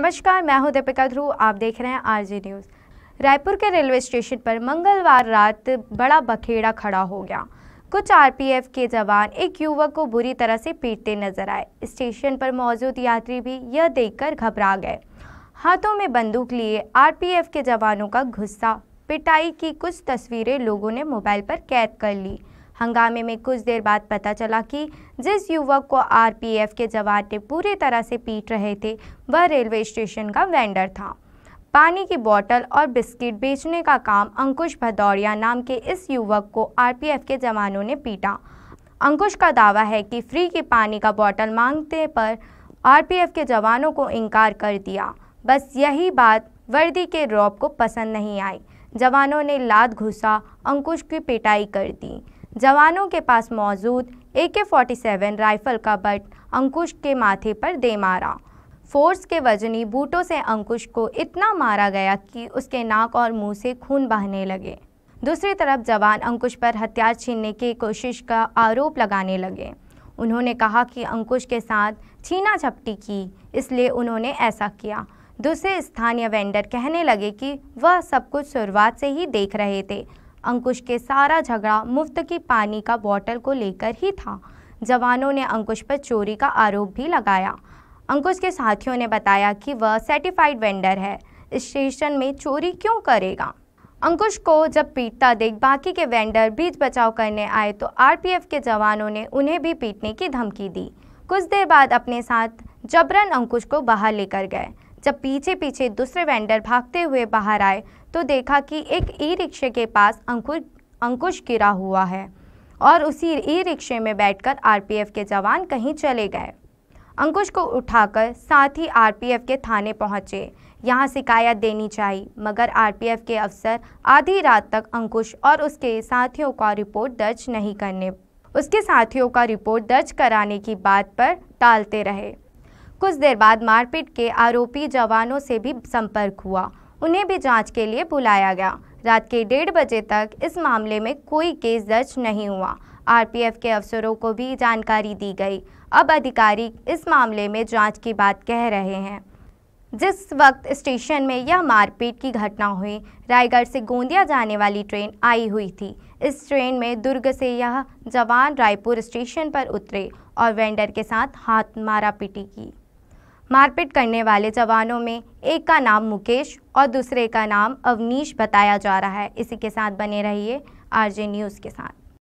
नमस्कार मैं हूं दीपिका ध्रुव आप देख रहे हैं आरजे न्यूज़ रायपुर के रेलवे स्टेशन पर मंगलवार रात बड़ा बखेड़ा खड़ा हो गया कुछ आरपीएफ के जवान एक युवक को बुरी तरह से पीटते नजर आए स्टेशन पर मौजूद यात्री भी यह देखकर घबरा गए हाथों में बंदूक लिए आरपीएफ के जवानों का गुस्सा पिटाई की कुछ तस्वीरें लोगों ने मोबाइल पर कैद कर ली हंगामे में कुछ देर बाद पता चला कि जिस युवक को आरपीएफ के जवान ने पूरी तरह से पीट रहे थे वह रेलवे स्टेशन का वेंडर था पानी की बोतल और बिस्किट बेचने का काम अंकुश भदौरिया नाम के इस युवक को आरपीएफ के जवानों ने पीटा अंकुश का दावा है कि फ्री की पानी का बोतल मांगते पर आरपीएफ के जवानों को इनकार कर दिया बस यही बात वर्दी के रॉब को पसंद नहीं आई जवानों ने लात घुसा अंकुश की पिटाई कर दी जवानों के पास मौजूद A K forty seven rifle का बट अंकुश के माथे पर दे मारा फोर्स के वजनी बूटों से अंकुश को इतना मारा गया कि उसके नाक और मुंह से खून बहने लगे दूसरी तरफ जवान अंकुश पर हथियार छीनने की कोशिश का आरोप लगाने लगे उन्होंने कहा कि अंकुश के साथ छीना झपटी की इसलिए उन्होंने ऐसा किया दूसरे स्थानीय वेंडर कहने लगे कि वह सब कुछ शुरुआत से ही देख रहे थे अंकुश के सारा झगड़ा मुफ्त की पानी का बॉटल को लेकर ही था जवानों ने अंकुश पर चोरी का आरोप भी लगाया अंकुश के साथियों ने बताया कि वह सर्टिफाइड वेंडर है स्टेशन में चोरी क्यों करेगा अंकुश को जब पीटता देख बाकी के वेंडर बीच बचाव करने आए तो आरपीएफ के जवानों ने उन्हें भी पीटने की धमकी दी कुछ देर बाद अपने साथ जबरन अंकुश को बाहर लेकर गए जब पीछे पीछे दूसरे वेंडर भागते हुए बाहर आए तो देखा कि एक ई रिक्शे के पास अंकुर अंकुश गिरा हुआ है और उसी ई रिक्शे में बैठकर आरपीएफ के जवान कहीं चले गए अंकुश को उठाकर साथ ही आरपीएफ के थाने पहुंचे यहाँ शिकायत देनी चाहिए मगर आरपीएफ के अफसर आधी रात तक अंकुश और उसके साथियों का रिपोर्ट दर्ज नहीं करने उसके साथियों का रिपोर्ट दर्ज कराने की बात पर टालते रहे कुछ देर बाद मारपीट के आरोपी जवानों से भी संपर्क हुआ उन्हें भी जांच के लिए बुलाया गया रात के डेढ़ बजे तक इस मामले में कोई केस दर्ज नहीं हुआ आरपीएफ के अफसरों को भी जानकारी दी गई अब अधिकारी इस मामले में जांच की बात कह रहे हैं जिस वक्त स्टेशन में यह मारपीट की घटना हुई रायगढ़ से गोंदिया जाने वाली ट्रेन आई हुई थी इस ट्रेन में दुर्ग से यह जवान रायपुर स्टेशन पर उतरे और वेंडर के साथ हाथ मारा पीटी की मारपीट करने वाले जवानों में एक का नाम मुकेश और दूसरे का नाम अवनीश बताया जा रहा है इसी के साथ बने रहिए आरजे न्यूज़ के साथ